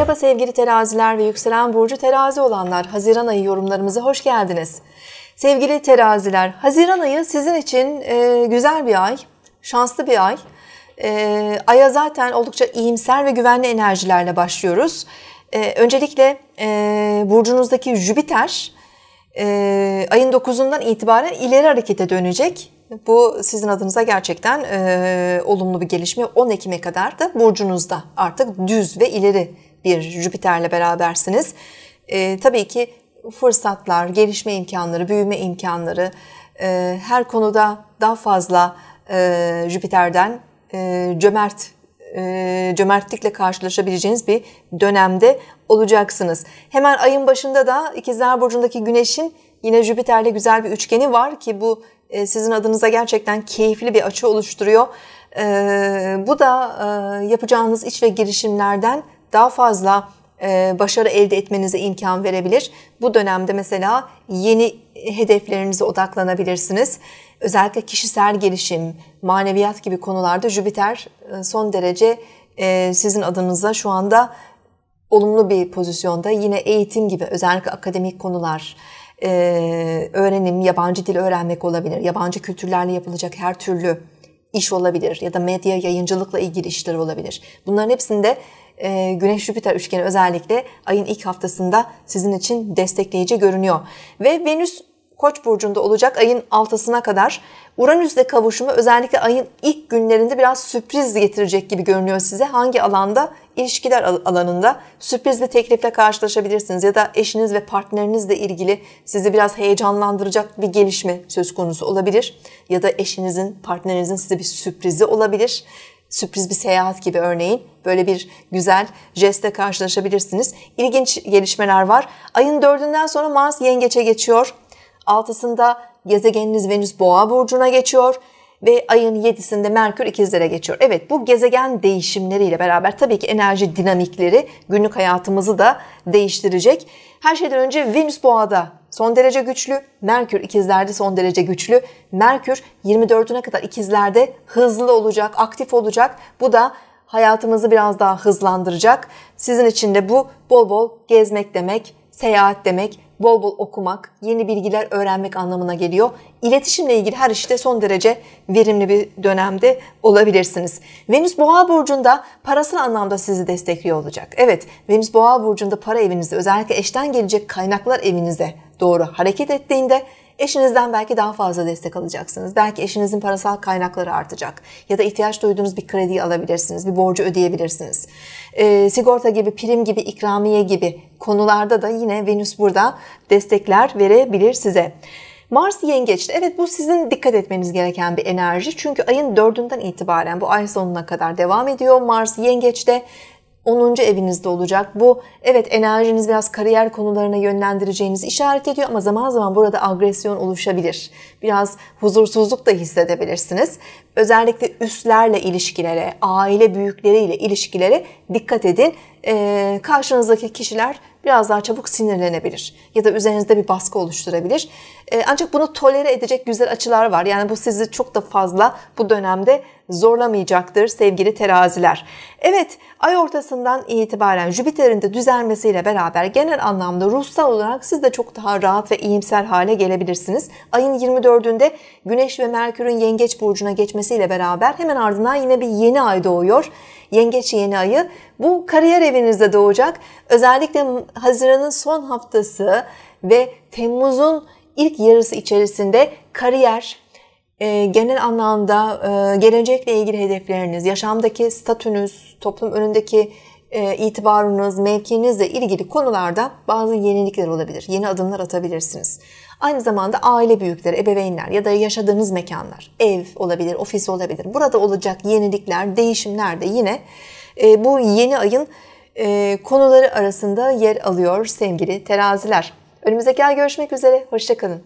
Merhaba sevgili teraziler ve yükselen burcu terazi olanlar. Haziran ayı yorumlarımıza hoş geldiniz. Sevgili teraziler, Haziran ayı sizin için e, güzel bir ay, şanslı bir ay. E, aya zaten oldukça iyimser ve güvenli enerjilerle başlıyoruz. E, öncelikle e, burcunuzdaki Jüpiter e, ayın 9'undan itibaren ileri harekete dönecek. Bu sizin adınıza gerçekten e, olumlu bir gelişme. 10 Ekim'e kadar da burcunuzda artık düz ve ileri bir Jüpiter'le berabersiniz. E, tabii ki fırsatlar, gelişme imkanları, büyüme imkanları e, her konuda daha fazla e, Jüpiter'den e, cömert e, cömertlikle karşılaşabileceğiniz bir dönemde olacaksınız. Hemen ayın başında da İkizler Burcu'ndaki Güneş'in yine Jüpiter'le güzel bir üçgeni var ki bu e, sizin adınıza gerçekten keyifli bir açı oluşturuyor. E, bu da e, yapacağınız iç ve girişimlerden daha fazla e, başarı elde etmenize imkan verebilir. Bu dönemde mesela yeni hedeflerinize odaklanabilirsiniz. Özellikle kişisel gelişim, maneviyat gibi konularda Jüpiter e, son derece e, sizin adınıza şu anda olumlu bir pozisyonda. Yine eğitim gibi özellikle akademik konular, öğrenim, yabancı dil öğrenmek olabilir. Yabancı kültürlerle yapılacak her türlü iş olabilir ya da medya yayıncılıkla ilgili işler olabilir. Bunların hepsinde e, ee, Güneş-Jüpiter üçgeni özellikle ayın ilk haftasında sizin için destekleyici görünüyor. Ve Venüs Koç burcunda olacak ayın 6'sına kadar. Uranüs'le kavuşumu özellikle ayın ilk günlerinde biraz sürpriz getirecek gibi görünüyor size. Hangi alanda? İlişkiler alanında sürpriz ve teklifle karşılaşabilirsiniz ya da eşiniz ve partnerinizle ilgili sizi biraz heyecanlandıracak bir gelişme söz konusu olabilir. Ya da eşinizin, partnerinizin size bir sürprizi olabilir sürpriz bir seyahat gibi örneğin böyle bir güzel jeste karşılaşabilirsiniz. İlginç gelişmeler var. Ayın 4'ünden sonra Mars yengeçe geçiyor. 6'sında gezegeniniz Venüs boğa burcuna geçiyor ve ayın 7'sinde Merkür ikizlere geçiyor. Evet bu gezegen değişimleriyle beraber tabii ki enerji dinamikleri günlük hayatımızı da değiştirecek. Her şeyden önce Venüs boğada son derece güçlü, Merkür ikizlerde son derece güçlü. Merkür 24'üne kadar ikizlerde hızlı olacak, aktif olacak. Bu da hayatımızı biraz daha hızlandıracak. Sizin için de bu bol bol gezmek demek, seyahat demek, bol bol okumak, yeni bilgiler öğrenmek anlamına geliyor. İletişimle ilgili her işte son derece verimli bir dönemde olabilirsiniz. Venüs Boğa burcunda parasal anlamda sizi destekliyor olacak. Evet, Venüs Boğa burcunda para evinizde özellikle eşten gelecek kaynaklar evinize doğru hareket ettiğinde Eşinizden belki daha fazla destek alacaksınız. Belki eşinizin parasal kaynakları artacak. Ya da ihtiyaç duyduğunuz bir krediyi alabilirsiniz. Bir borcu ödeyebilirsiniz. E, sigorta gibi, prim gibi, ikramiye gibi konularda da yine Venüs burada destekler verebilir size. Mars yengeçte. Evet bu sizin dikkat etmeniz gereken bir enerji. Çünkü ayın dördünden itibaren bu ay sonuna kadar devam ediyor. Mars yengeçte 10. evinizde olacak. Bu evet enerjiniz biraz kariyer konularına yönlendireceğinizi işaret ediyor ama zaman zaman burada agresyon oluşabilir. Biraz huzursuzluk da hissedebilirsiniz. Özellikle üstlerle ilişkilere, aile büyükleriyle ilişkilere dikkat edin e, karşınızdaki kişiler biraz daha çabuk sinirlenebilir ya da üzerinizde bir baskı oluşturabilir. E, ancak bunu tolere edecek güzel açılar var. Yani bu sizi çok da fazla bu dönemde zorlamayacaktır sevgili teraziler. Evet ay ortasından itibaren Jüpiter'in de düzelmesiyle beraber genel anlamda ruhsal olarak siz de çok daha rahat ve iyimser hale gelebilirsiniz. Ayın 24'ünde Güneş ve Merkür'ün Yengeç Burcu'na geçmesiyle beraber hemen ardından yine bir yeni ay doğuyor. Yengeç yeni ayı bu kariyer evinizde doğacak. Özellikle Haziran'ın son haftası ve Temmuz'un ilk yarısı içerisinde kariyer, e, genel anlamda e, gelecekle ilgili hedefleriniz, yaşamdaki statünüz, toplum önündeki e, itibarınız, mevkinizle ilgili konularda bazı yenilikler olabilir. Yeni adımlar atabilirsiniz. Aynı zamanda aile büyükleri, ebeveynler ya da yaşadığınız mekanlar, ev olabilir, ofis olabilir. Burada olacak yenilikler, değişimler de yine e, bu yeni ayın e, konuları arasında yer alıyor sevgili teraziler. Önümüzdeki ay görüşmek üzere, hoşçakalın.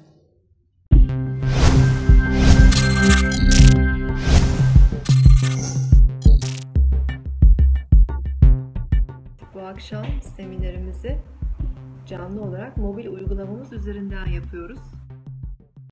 akşam seminerimizi canlı olarak mobil uygulamamız üzerinden yapıyoruz.